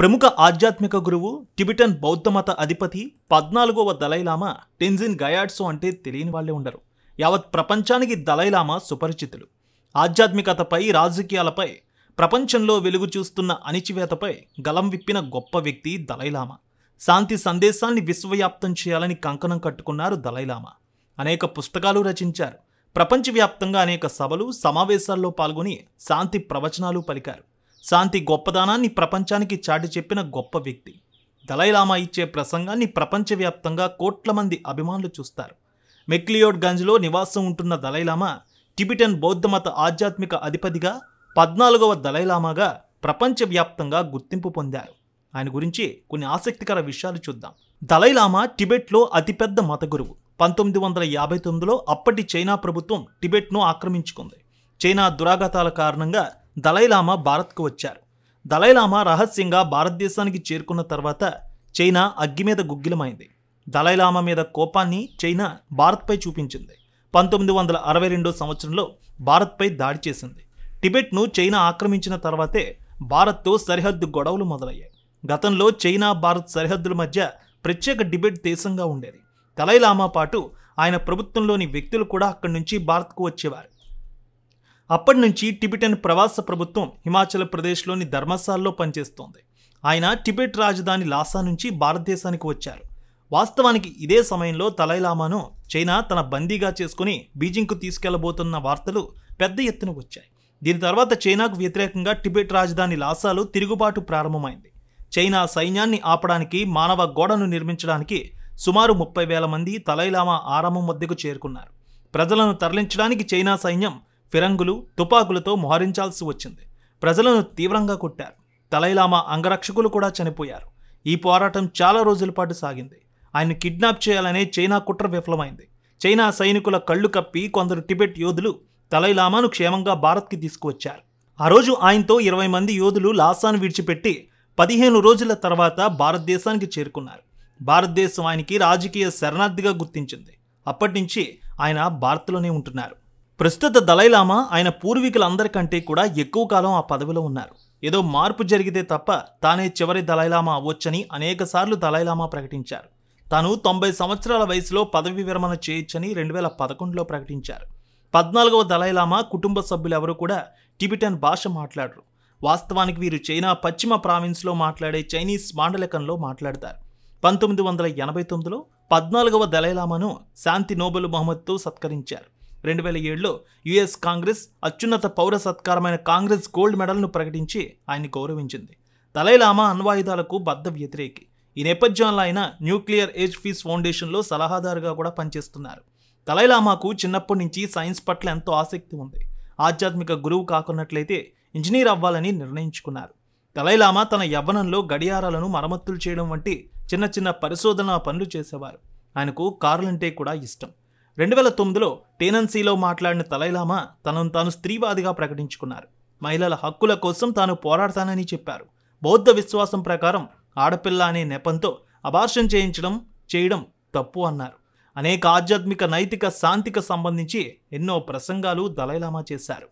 ప్రముఖ ఆధ్యాత్మిక గురువు టిబిటన్ బౌద్ధమత అధిపతి పద్నాలుగవ దలైలామా టెన్జిన్ గయాడ్సో అంటే తెలియని వాళ్లే ఉండరు యావత్ ప్రపంచానికి దలైలామా సుపరిచితులు ఆధ్యాత్మికతపై రాజకీయాలపై ప్రపంచంలో వెలుగు చూస్తున్న అణిచివేతపై గలం విప్పిన గొప్ప వ్యక్తి దలైలామా శాంతి సందేశాన్ని విశ్వవ్యాప్తం చేయాలని కంకణం కట్టుకున్నారు దలైలామా అనేక పుస్తకాలు రచించారు ప్రపంచవ్యాప్తంగా అనేక సభలు సమావేశాల్లో పాల్గొని శాంతి ప్రవచనాలు పలికారు శాంతి గొప్పదనాన్ని ప్రపంచానికి చాటి చెప్పిన గొప్ప వ్యక్తి దలైలామా ఇచ్చే ప్రసంగాన్ని ప్రపంచవ్యాప్తంగా కోట్ల మంది అభిమానులు చూస్తారు మెక్లియోడ్ గంజ్లో నివాసం ఉంటున్న దలైలామా టిబిటన్ బౌద్ధమత ఆధ్యాత్మిక అధిపతిగా పద్నాలుగవ దలైలామాగా ప్రపంచవ్యాప్తంగా గుర్తింపు పొందారు ఆయన గురించి కొన్ని ఆసక్తికర విషయాలు చూద్దాం దలైలామా టిబెట్లో అతిపెద్ద మత గురువు పంతొమ్మిది వందల యాభై తొమ్మిదిలో అప్పటి చైనా ప్రభుత్వం టిబెట్ను ఆక్రమించుకుంది చైనా దురాఘాతాల కారణంగా దలైలామా భారత్కు వచ్చారు దలైలామా రహస్యంగా భారతదేశానికి చేరుకున్న తర్వాత చైనా అగ్గి మీద గుగ్గిలమైంది దలైలామా మీద కోపాన్ని చైనా భారత్పై చూపించింది పంతొమ్మిది వందల అరవై రెండో సంవత్సరంలో భారత్పై దాడి చేసింది టిబెట్ను చైనా ఆక్రమించిన తర్వాతే భారత్తో సరిహద్దు గొడవలు మొదలయ్యాయి గతంలో చైనా భారత్ సరిహద్దుల మధ్య ప్రత్యేక టిబెట్ దేశంగా ఉండేది దలైలామా పాటు ఆయన ప్రభుత్వంలోని వ్యక్తులు కూడా అక్కడి నుంచి భారత్కు వచ్చేవారు అప్పటి నుంచి టిబెటన్ ప్రవాస ప్రభుత్వం హిమాచల్ ప్రదేశ్లోని ధర్మశాలలో పనిచేస్తోంది ఆయన టిబెట్ రాజధాని లాసా నుంచి భారతదేశానికి వచ్చారు వాస్తవానికి ఇదే సమయంలో తలైలామాను చైనా తన బందీగా చేసుకుని బీజింగ్కు తీసుకెళ్లబోతున్న వార్తలు పెద్ద ఎత్తున వచ్చాయి దీని తర్వాత చైనాకు వ్యతిరేకంగా టిబెట్ రాజధాని లాసాలో తిరుగుబాటు ప్రారంభమైంది చైనా సైన్యాన్ని ఆపడానికి మానవ గోడను నిర్మించడానికి సుమారు ముప్పై వేల మంది తలైలామా ఆరామం వద్దకు చేరుకున్నారు ప్రజలను తరలించడానికి చైనా సైన్యం ఫిరంగులు తుపాకులతో మోహరించాల్సి వచ్చింది ప్రజలను తీవ్రంగా కొట్టారు తలైలామా అంగరక్షకులు కూడా చనిపోయారు ఈ పోరాటం చాలా రోజుల పాటు సాగింది ఆయన కిడ్నాప్ చేయాలనే చైనా కుట్ర విఫలమైంది చైనా సైనికుల కళ్ళు కప్పి కొందరు టిబెట్ యోధులు తలైలామాను క్షేమంగా భారత్కి తీసుకువచ్చారు ఆ రోజు ఆయనతో ఇరవై మంది యోధులు లాసాను విడిచిపెట్టి పదిహేను రోజుల తర్వాత భారతదేశానికి చేరుకున్నారు భారతదేశం ఆయనకి రాజకీయ శరణార్థిగా గుర్తించింది అప్పటి నుంచి ఆయన భారత్లోనే ఉంటున్నారు ప్రస్తుత దళైలామా ఆయన పూర్వీకులందరికంటే కూడా ఎక్కువ కాలం ఆ పదవిలో ఉన్నారు ఏదో మార్పు జరిగితే తప్ప తానే చివరి దళైలామా అవ్వొచ్చని అనేకసార్లు దళైలామా ప్రకటించారు తాను తొంభై సంవత్సరాల వయసులో పదవి విరమణ చేయొచ్చని రెండు వేల పదకొండులో ప్రకటించారు పద్నాలుగవ దళైలామా కుటుంబ సభ్యులెవరూ కూడా టిబిటన్ భాష మాట్లాడరు వాస్తవానికి వీరు చైనా పశ్చిమ ప్రావిన్స్లో మాట్లాడే చైనీస్ మాండలికంలో మాట్లాడతారు పంతొమ్మిది వందల ఎనభై తొమ్మిదిలో పద్నాలుగవ దళైలామాను శాంతి నోబెల్ బహుమతితో సత్కరించారు రెండు వేల ఏడులో యుఎస్ కాంగ్రెస్ అత్యున్నత పౌర సత్కారమైన కాంగ్రెస్ గోల్డ్ మెడల్ను ప్రకటించి ఆయన్ని గౌరవించింది దలైలామా అణ్వాయుధాలకు బద్ద వ్యతిరేకి ఈ నేపథ్యంలో ఆయన న్యూక్లియర్ ఏజ్ ఫీస్ ఫౌండేషన్లో సలహాదారుగా కూడా పనిచేస్తున్నారు దలైలామాకు చిన్నప్పటి నుంచి సైన్స్ పట్ల ఎంతో ఆసక్తి ఉంది ఆధ్యాత్మిక గురువు కాకున్నట్లయితే ఇంజనీర్ అవ్వాలని నిర్ణయించుకున్నారు దలైలామా తన యవ్వనంలో గడియారాలను మరమ్మతులు చేయడం వంటి చిన్న చిన్న పరిశోధన పనులు చేసేవారు ఆయనకు కార్లంటే కూడా ఇష్టం రెండు వేల తొమ్మిదిలో టేనన్సీలో మాట్లాడిన తలైలామా తనను తాను స్త్రీవాదిగా ప్రకటించుకున్నారు మహిళల హక్కుల కోసం తాను పోరాడతానని చెప్పారు బౌద్ధ విశ్వాసం ప్రకారం ఆడపిల్ల అనే నెపంతో అబార్షన్ చేయించడం చేయడం తప్పు అన్నారు అనేక ఆధ్యాత్మిక నైతిక శాంతికి సంబంధించి ఎన్నో ప్రసంగాలు దలైలామా చేశారు